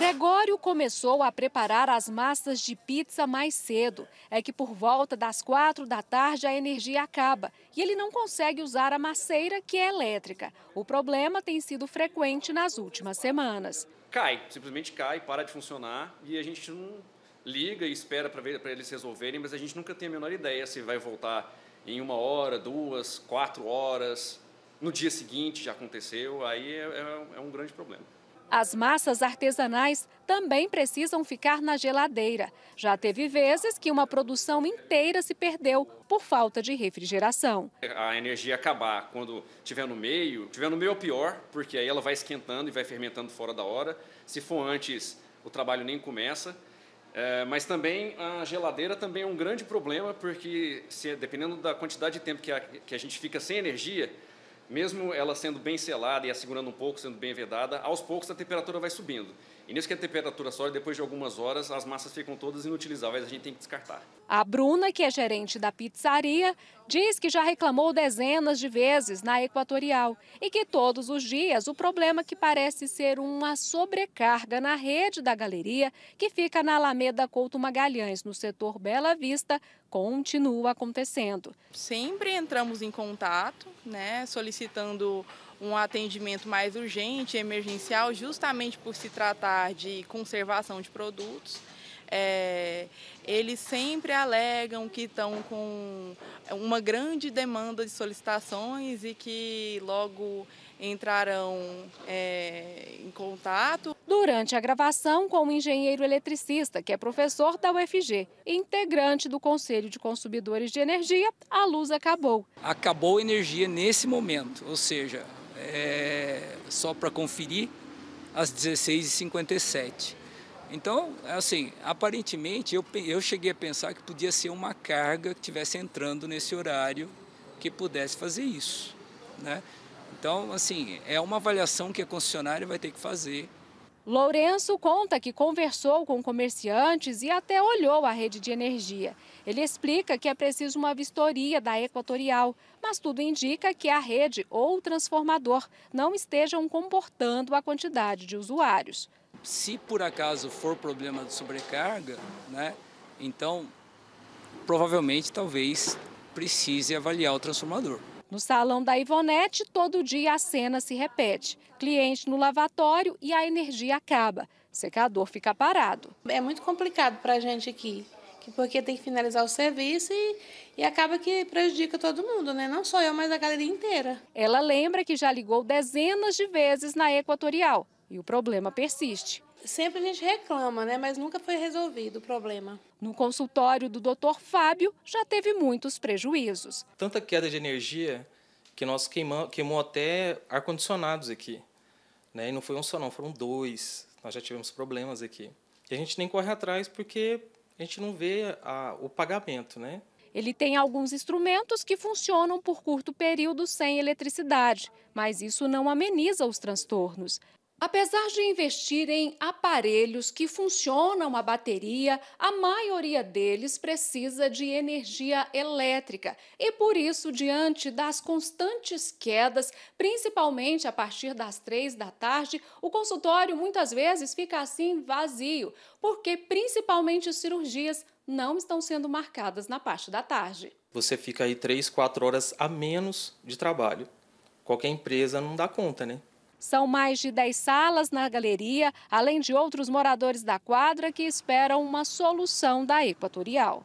Gregório começou a preparar as massas de pizza mais cedo. É que por volta das quatro da tarde a energia acaba e ele não consegue usar a maceira que é elétrica. O problema tem sido frequente nas últimas semanas. Cai, simplesmente cai, para de funcionar e a gente não liga e espera para ver para eles resolverem, mas a gente nunca tem a menor ideia se vai voltar em uma hora, duas, quatro horas. No dia seguinte já aconteceu, aí é, é, é um grande problema. As massas artesanais também precisam ficar na geladeira. Já teve vezes que uma produção inteira se perdeu por falta de refrigeração. A energia acabar quando estiver no meio, estiver no meio é pior, porque aí ela vai esquentando e vai fermentando fora da hora. Se for antes, o trabalho nem começa. É, mas também a geladeira também é um grande problema, porque se, dependendo da quantidade de tempo que a, que a gente fica sem energia, mesmo ela sendo bem selada e assegurando um pouco, sendo bem vedada, aos poucos a temperatura vai subindo. E nisso que a temperatura sobe, depois de algumas horas, as massas ficam todas inutilizáveis, a gente tem que descartar. A Bruna, que é gerente da pizzaria, Diz que já reclamou dezenas de vezes na Equatorial e que todos os dias o problema que parece ser uma sobrecarga na rede da galeria, que fica na Alameda Couto Magalhães, no setor Bela Vista, continua acontecendo. Sempre entramos em contato, né, solicitando um atendimento mais urgente, emergencial, justamente por se tratar de conservação de produtos é, eles sempre alegam que estão com uma grande demanda de solicitações e que logo entrarão é, em contato. Durante a gravação com o um engenheiro eletricista, que é professor da UFG, integrante do Conselho de Consumidores de Energia, a luz acabou. Acabou a energia nesse momento, ou seja, é, só para conferir, às 16h57. Então, assim, aparentemente eu, eu cheguei a pensar que podia ser uma carga que estivesse entrando nesse horário que pudesse fazer isso. Né? Então, assim, é uma avaliação que a concessionária vai ter que fazer. Lourenço conta que conversou com comerciantes e até olhou a rede de energia. Ele explica que é preciso uma vistoria da Equatorial, mas tudo indica que a rede ou o transformador não estejam comportando a quantidade de usuários se por acaso for problema de sobrecarga, né, então provavelmente talvez precise avaliar o transformador. No salão da Ivonete, todo dia a cena se repete. Cliente no lavatório e a energia acaba. secador fica parado. É muito complicado para a gente aqui, porque tem que finalizar o serviço e, e acaba que prejudica todo mundo, né? Não só eu, mas a galeria inteira. Ela lembra que já ligou dezenas de vezes na Equatorial e o problema persiste. Sempre a gente reclama, né? Mas nunca foi resolvido o problema. No consultório do Dr. Fábio já teve muitos prejuízos. Tanta queda de energia que nós queimamos, queimou até ar condicionados aqui, né? E não foi um só não, foram dois. Nós já tivemos problemas aqui. E a gente nem corre atrás porque a gente não vê a, o pagamento, né? Ele tem alguns instrumentos que funcionam por curto período sem eletricidade, mas isso não ameniza os transtornos. Apesar de investir em aparelhos que funcionam a bateria, a maioria deles precisa de energia elétrica e, por isso, diante das constantes quedas, principalmente a partir das três da tarde, o consultório muitas vezes fica assim vazio, porque principalmente cirurgias não estão sendo marcadas na parte da tarde. Você fica aí três, quatro horas a menos de trabalho. Qualquer empresa não dá conta, né? São mais de 10 salas na galeria, além de outros moradores da quadra que esperam uma solução da Equatorial.